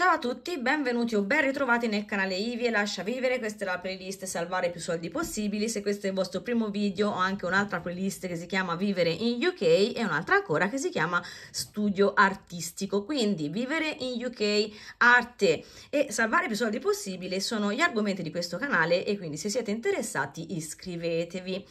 Ciao a tutti, benvenuti o ben ritrovati nel canale Ivi e Lascia Vivere, questa è la playlist Salvare più soldi possibili, se questo è il vostro primo video ho anche un'altra playlist che si chiama Vivere in UK e un'altra ancora che si chiama Studio Artistico, quindi Vivere in UK, Arte e Salvare più soldi possibili sono gli argomenti di questo canale e quindi se siete interessati iscrivetevi.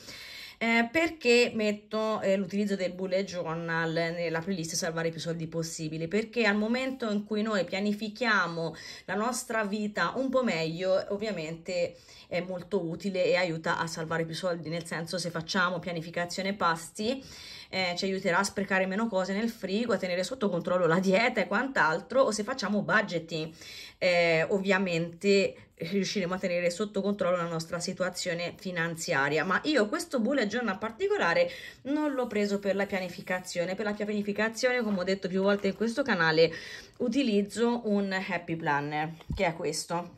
Eh, perché metto eh, l'utilizzo del bullet journal nella playlist salvare più soldi possibili perché al momento in cui noi pianifichiamo la nostra vita un po' meglio ovviamente è molto utile e aiuta a salvare più soldi nel senso se facciamo pianificazione pasti eh, ci aiuterà a sprecare meno cose nel frigo a tenere sotto controllo la dieta e quant'altro o se facciamo budgeting eh, ovviamente riusciremo a tenere sotto controllo la nostra situazione finanziaria ma io questo bullet journal particolare non l'ho preso per la pianificazione per la pianificazione come ho detto più volte in questo canale utilizzo un happy planner che è questo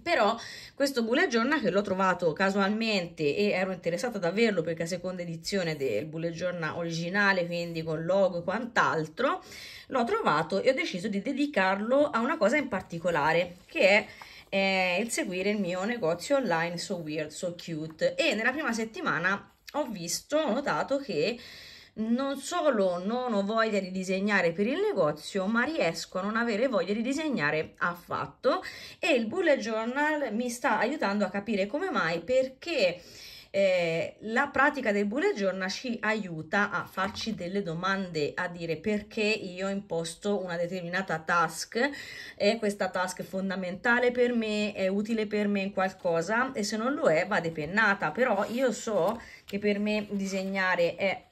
però questo bullet journal che l'ho trovato casualmente e ero interessata ad averlo perché è seconda edizione del bullet journal originale quindi con logo e quant'altro l'ho trovato e ho deciso di dedicarlo a una cosa in particolare che è eh, il seguire il mio negozio online So Weird, So Cute e nella prima settimana ho visto, ho notato che non solo non ho voglia di disegnare per il negozio, ma riesco a non avere voglia di disegnare affatto e il bullet journal mi sta aiutando a capire come mai, perché eh, la pratica del bullet journal ci aiuta a farci delle domande, a dire perché io ho imposto una determinata task, è questa task fondamentale per me, è utile per me in qualcosa e se non lo è va depennata, però io so che per me disegnare è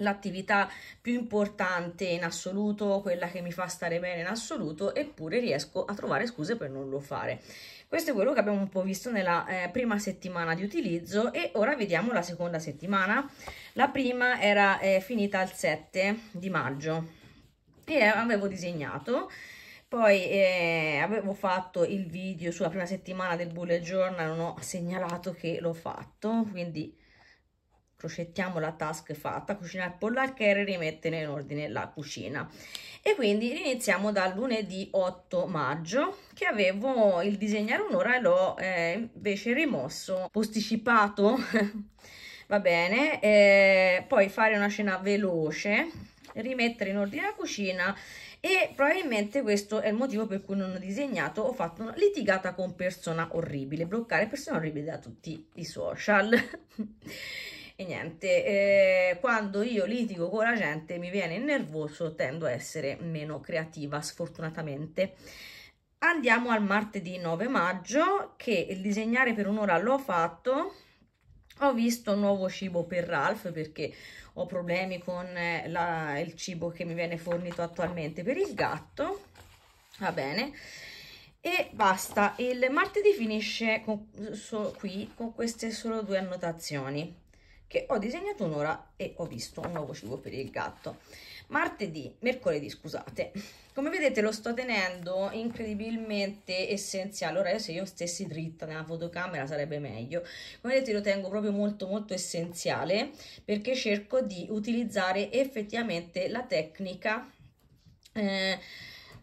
l'attività più importante in assoluto, quella che mi fa stare bene in assoluto, eppure riesco a trovare scuse per non lo fare. Questo è quello che abbiamo un po' visto nella eh, prima settimana di utilizzo e ora vediamo la seconda settimana. La prima era eh, finita il 7 di maggio e eh, avevo disegnato poi eh, avevo fatto il video sulla prima settimana del bullet journal, non ho segnalato che l'ho fatto, quindi Procettiamo la task fatta, cucinare il pollarchere e rimettere in ordine la cucina. E quindi iniziamo dal lunedì 8 maggio che avevo il disegnare un'ora e l'ho eh, invece rimosso, posticipato, va bene, eh, poi fare una cena veloce, rimettere in ordine la cucina e probabilmente questo è il motivo per cui non ho disegnato ho fatto una litigata con persona orribile bloccare persone orribili da tutti i social e niente, eh, quando io litigo con la gente mi viene nervoso, tendo a essere meno creativa sfortunatamente. Andiamo al martedì 9 maggio che il disegnare per un'ora l'ho fatto, ho visto un nuovo cibo per Ralph perché ho problemi con eh, la, il cibo che mi viene fornito attualmente per il gatto, va bene e basta il martedì finisce con, so, qui con queste solo due annotazioni che ho disegnato un'ora e ho visto un nuovo cibo per il gatto. Martedì, mercoledì, scusate. Come vedete lo sto tenendo incredibilmente essenziale. Ora se io stessi dritta nella fotocamera sarebbe meglio. Come vedete lo tengo proprio molto molto essenziale perché cerco di utilizzare effettivamente la tecnica eh,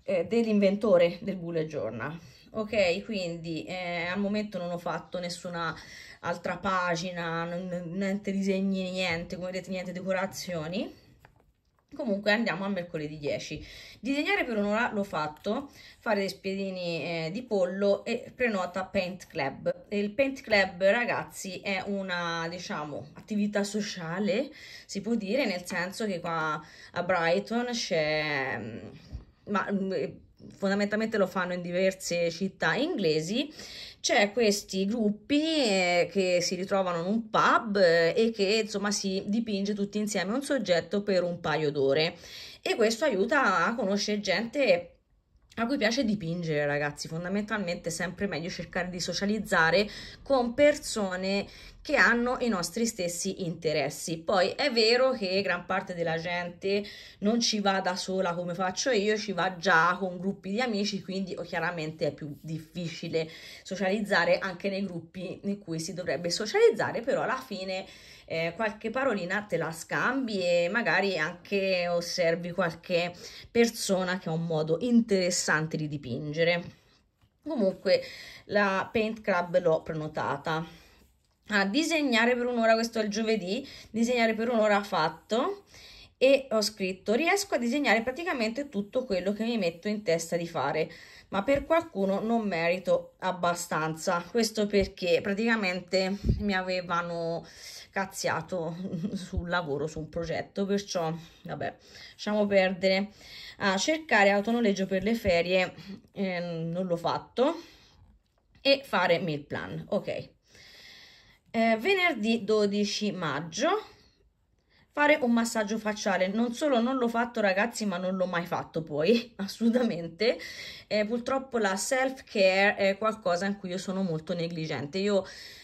eh, dell'inventore del bullet journal ok quindi eh, al momento non ho fatto nessuna altra pagina niente disegni niente come vedete niente decorazioni comunque andiamo a mercoledì 10 disegnare per un'ora l'ho fatto fare dei spiedini eh, di pollo e prenota paint club il paint club ragazzi è una diciamo attività sociale si può dire nel senso che qua a Brighton c'è mm, ma mm, fondamentalmente lo fanno in diverse città inglesi, c'è questi gruppi eh, che si ritrovano in un pub eh, e che insomma si dipinge tutti insieme un soggetto per un paio d'ore e questo aiuta a conoscere gente a cui piace dipingere ragazzi fondamentalmente è sempre meglio cercare di socializzare con persone che hanno i nostri stessi interessi. Poi è vero che gran parte della gente non ci va da sola come faccio io, ci va già con gruppi di amici, quindi chiaramente è più difficile socializzare anche nei gruppi in cui si dovrebbe socializzare, però alla fine eh, qualche parolina te la scambi e magari anche osservi qualche persona che ha un modo interessante di dipingere. Comunque la Paint Club l'ho prenotata a ah, disegnare per un'ora, questo è il giovedì, disegnare per un'ora fatto e ho scritto riesco a disegnare praticamente tutto quello che mi metto in testa di fare ma per qualcuno non merito abbastanza questo perché praticamente mi avevano cazziato sul lavoro su un progetto perciò vabbè lasciamo perdere a cercare autonoleggio per le ferie eh, non l'ho fatto e fare meal plan ok eh, venerdì 12 maggio fare un massaggio facciale. Non solo non l'ho fatto ragazzi, ma non l'ho mai fatto poi, assolutamente. Eh, purtroppo la self care è qualcosa in cui io sono molto negligente. Io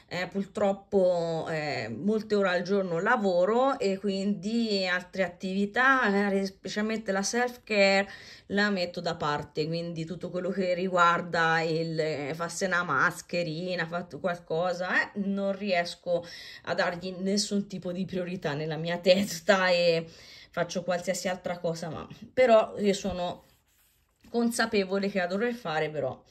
eh, purtroppo eh, molte ore al giorno lavoro e quindi altre attività, eh, specialmente la self care, la metto da parte, quindi tutto quello che riguarda il eh, farsi una mascherina, fatto qualcosa, eh, non riesco a dargli nessun tipo di priorità nella mia testa mezza e faccio qualsiasi altra cosa, ma però io sono consapevole che la dovrei fare però.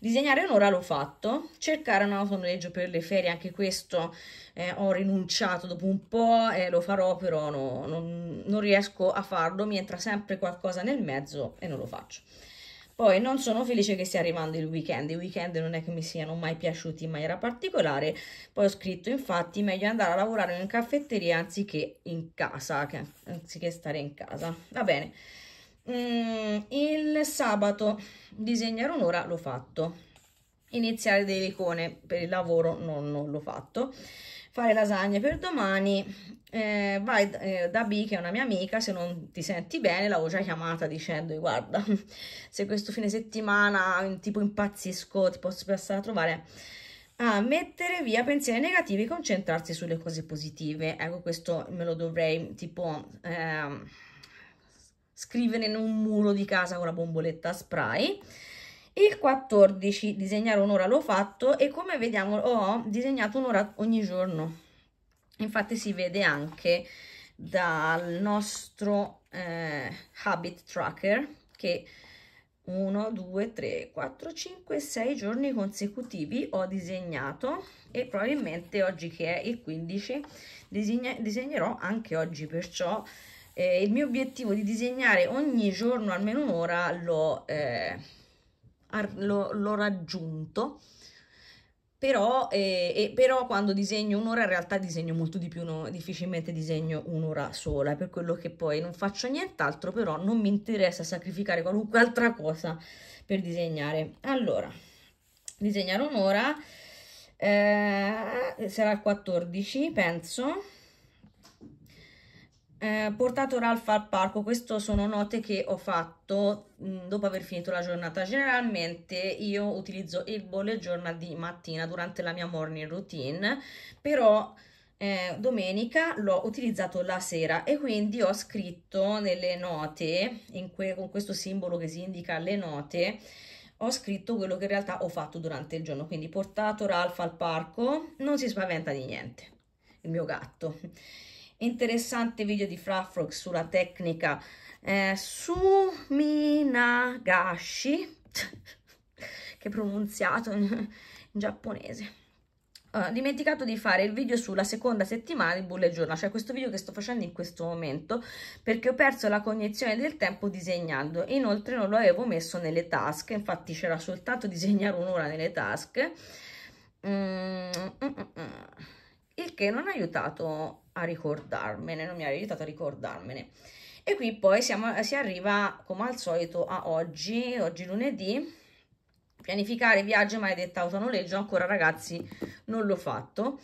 Disegnare un'ora l'ho fatto, cercare un autonoleggio per le ferie, anche questo eh, ho rinunciato dopo un po', eh, lo farò però no, non, non riesco a farlo, mi entra sempre qualcosa nel mezzo e non lo faccio. Poi non sono felice che stia arrivando il weekend, i weekend non è che mi siano mai piaciuti in maniera particolare, poi ho scritto infatti meglio andare a lavorare in caffetteria anziché in casa, anziché stare in casa, va bene. Mm, il sabato disegnare un'ora l'ho fatto, iniziare dei icone per il lavoro non, non l'ho fatto fare lasagne per domani eh, vai eh, da B che è una mia amica se non ti senti bene l'avevo già chiamata dicendo guarda se questo fine settimana tipo impazzisco ti posso passare a trovare a mettere via pensieri negativi e concentrarsi sulle cose positive ecco questo me lo dovrei tipo eh, scrivere in un muro di casa con la bomboletta spray il 14 disegnare un'ora l'ho fatto e come vediamo ho disegnato un'ora ogni giorno infatti si vede anche dal nostro eh, habit tracker che 1 2 3 4 5 6 giorni consecutivi ho disegnato e probabilmente oggi che è il 15 disegna, disegnerò anche oggi perciò eh, il mio obiettivo di disegnare ogni giorno almeno un'ora l'ho eh, l'ho raggiunto. Però, eh, però, quando disegno un'ora in realtà disegno molto di più, no? difficilmente disegno un'ora sola, per quello che poi non faccio nient'altro, però non mi interessa sacrificare qualunque altra cosa per disegnare. Allora, disegnare un'ora eh, sarà il 14, penso. Eh, portato Ralph al parco, queste sono note che ho fatto mh, mm, dopo aver finito la giornata. Generalmente io utilizzo il bullet journal di mattina durante la mia morning routine, però eh, domenica l'ho utilizzato la sera e quindi ho scritto nelle note, que con questo simbolo che si indica le note, ho scritto quello che in realtà ho fatto durante il giorno, quindi portato Ralph al parco, non si spaventa di niente, il mio gatto interessante video di Frafrog sulla tecnica eh, Suminagashi, che pronunziato in, in giapponese. Ho dimenticato di fare il video sulla seconda settimana di bullet journal, cioè questo video che sto facendo in questo momento perché ho perso la cognizione del tempo disegnando, inoltre non lo avevo messo nelle tasche, infatti c'era soltanto disegnare un'ora nelle tasche. Mm, mm, mm. mm il che non ha aiutato a ricordarmene, non mi ha aiutato a ricordarmene. E qui poi siamo, si arriva come al solito a oggi, oggi lunedì, pianificare viaggio mai maledetta autonoleggio, ancora ragazzi non l'ho fatto.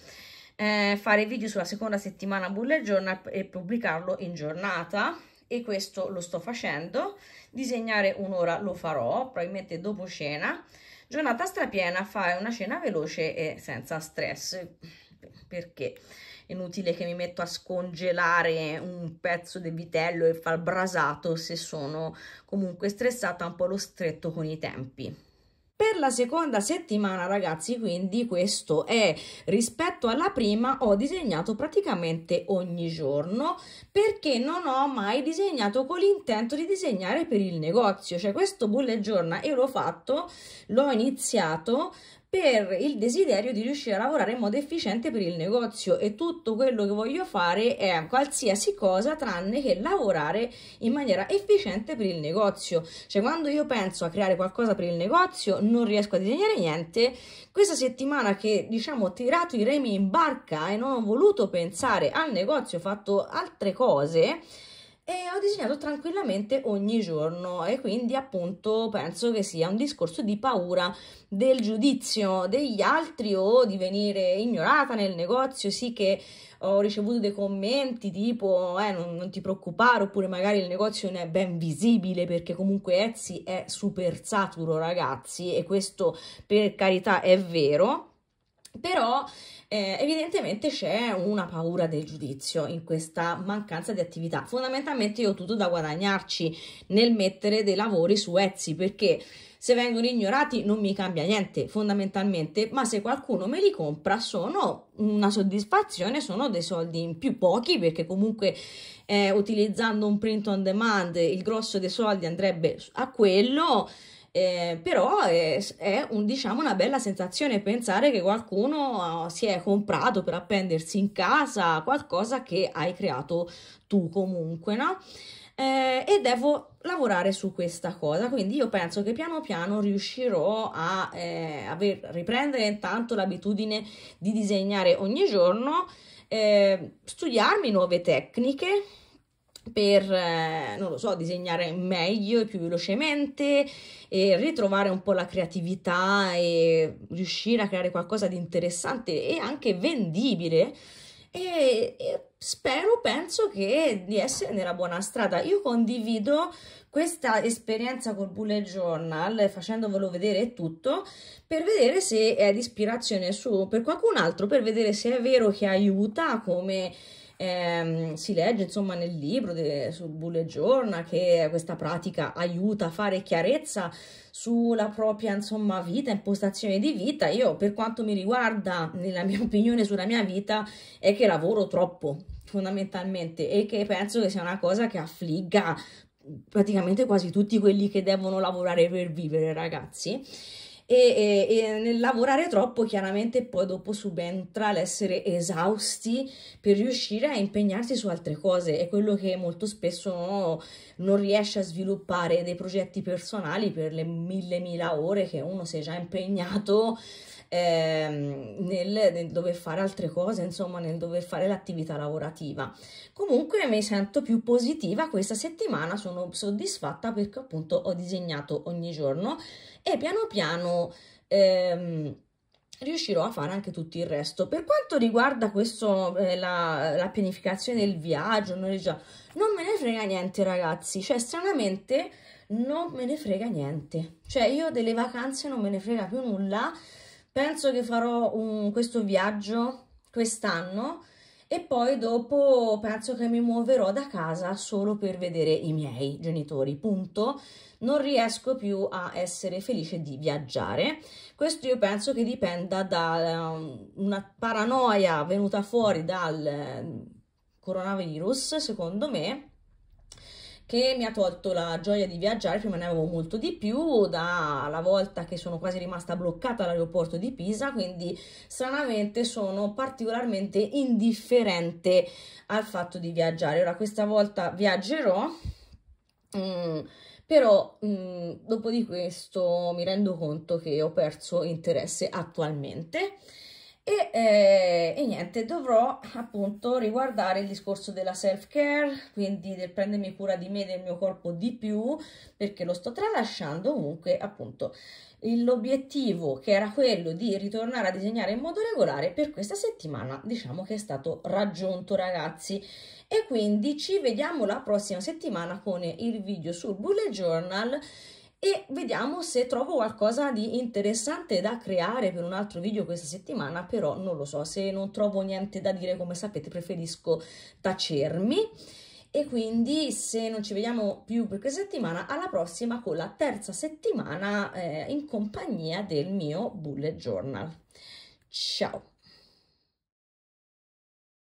Eh, fare video sulla seconda settimana bullet journal e pubblicarlo in giornata e questo lo sto facendo disegnare un'ora lo farò probabilmente dopo cena giornata strapiena fare una cena veloce e senza stress perché è inutile che mi metto a scongelare un pezzo di vitello e far brasato se sono comunque stressata un po' lo stretto con i tempi. Per la seconda settimana, ragazzi, quindi questo è rispetto alla prima ho disegnato praticamente ogni giorno perché non ho mai disegnato con l'intento di disegnare per il negozio, cioè questo bullet journal io l'ho fatto, l'ho iniziato per il desiderio di riuscire a lavorare in modo efficiente per il negozio e tutto quello che voglio fare è qualsiasi cosa tranne che lavorare in maniera efficiente per il negozio. Cioè quando io penso a creare qualcosa per il negozio non riesco a disegnare niente. Questa settimana che diciamo ho tirato i remi in barca e non ho voluto pensare al negozio, ho fatto altre cose e ho disegnato tranquillamente ogni giorno e quindi appunto penso che sia un discorso di paura del giudizio degli altri o di venire ignorata nel negozio, sì che ho ricevuto dei commenti tipo eh, non, non, ti preoccupare oppure magari il negozio non è ben visibile perché comunque Etsy è super saturo ragazzi e questo per carità è vero però eh, evidentemente c'è una paura del giudizio in questa mancanza di attività. Fondamentalmente io ho tutto da guadagnarci nel mettere dei lavori su Etsy perché se vengono ignorati non mi cambia niente fondamentalmente, ma se qualcuno me li compra sono una soddisfazione, sono dei soldi in più pochi perché comunque eh, utilizzando un print on demand il grosso dei soldi andrebbe a quello eh, però è, è un, diciamo, una bella sensazione pensare che qualcuno eh, si è comprato per appendersi in casa qualcosa che hai creato tu comunque, no? Eh, e devo lavorare su questa cosa. Quindi io penso che piano piano riuscirò a eh, aver, riprendere intanto l'abitudine di disegnare ogni giorno, eh, studiarmi nuove tecniche per, eh, non lo so, disegnare meglio e più velocemente e ritrovare un po' la creatività e riuscire a creare qualcosa di interessante e anche vendibile. E, e spero, penso che di essere nella buona strada. Io condivido questa esperienza col bullet journal facendovelo vedere tutto per vedere se è di ispirazione su per qualcun altro, per vedere se è vero che aiuta come ehm, si legge insomma nel libro de, su Bullet Journal che questa pratica aiuta a fare chiarezza sulla propria insomma vita, impostazione di vita. Io per quanto mi riguarda, nella mia opinione sulla mia vita, è che lavoro troppo fondamentalmente e che penso che sia una cosa che affligga praticamente quasi tutti quelli che devono lavorare per vivere ragazzi e, e, e nel lavorare troppo chiaramente poi dopo subentra l'essere esausti per riuscire a impegnarsi su altre cose, è quello che molto spesso no, non riesce a sviluppare dei progetti personali per le mille mila ore che uno si è già impegnato ehm, nel, nel, dover fare altre cose, insomma nel dover fare l'attività lavorativa. Comunque mi sento più positiva questa settimana, sono soddisfatta perché appunto ho disegnato ogni giorno e piano piano... Ehm, riuscirò a fare anche tutto il resto. Per quanto riguarda questo, eh, la, la, pianificazione del viaggio, non, già, non me ne frega niente ragazzi, cioè stranamente non me ne frega niente, cioè io delle vacanze non me ne frega più nulla, Penso che farò un, questo viaggio quest'anno e poi dopo penso che mi muoverò da casa solo per vedere i miei genitori, punto. Non riesco più a essere felice di viaggiare. Questo io penso che dipenda da um, una paranoia venuta fuori dal eh, coronavirus, secondo me, che mi ha tolto la gioia di viaggiare, prima ne avevo molto di più, dalla volta che sono quasi rimasta bloccata all'aeroporto di Pisa, quindi stranamente sono particolarmente indifferente al fatto di viaggiare. Ora questa volta viaggerò, mm, però mm, dopo di questo mi rendo conto che ho perso interesse attualmente. E, eh, e, niente, dovrò appunto riguardare il discorso della self-care, quindi del prendermi cura di me e del mio corpo di più, perché lo sto tralasciando comunque appunto l'obiettivo che era quello di ritornare a disegnare in modo regolare per questa settimana diciamo che è stato raggiunto ragazzi e quindi ci vediamo la prossima settimana con il video sul bullet journal e vediamo se trovo qualcosa di interessante da creare per un altro video questa settimana, però non lo so, se non trovo niente da dire, come sapete, preferisco tacermi. E quindi se non ci vediamo più per questa settimana, alla prossima con la terza settimana eh, in compagnia del mio bullet journal. Ciao!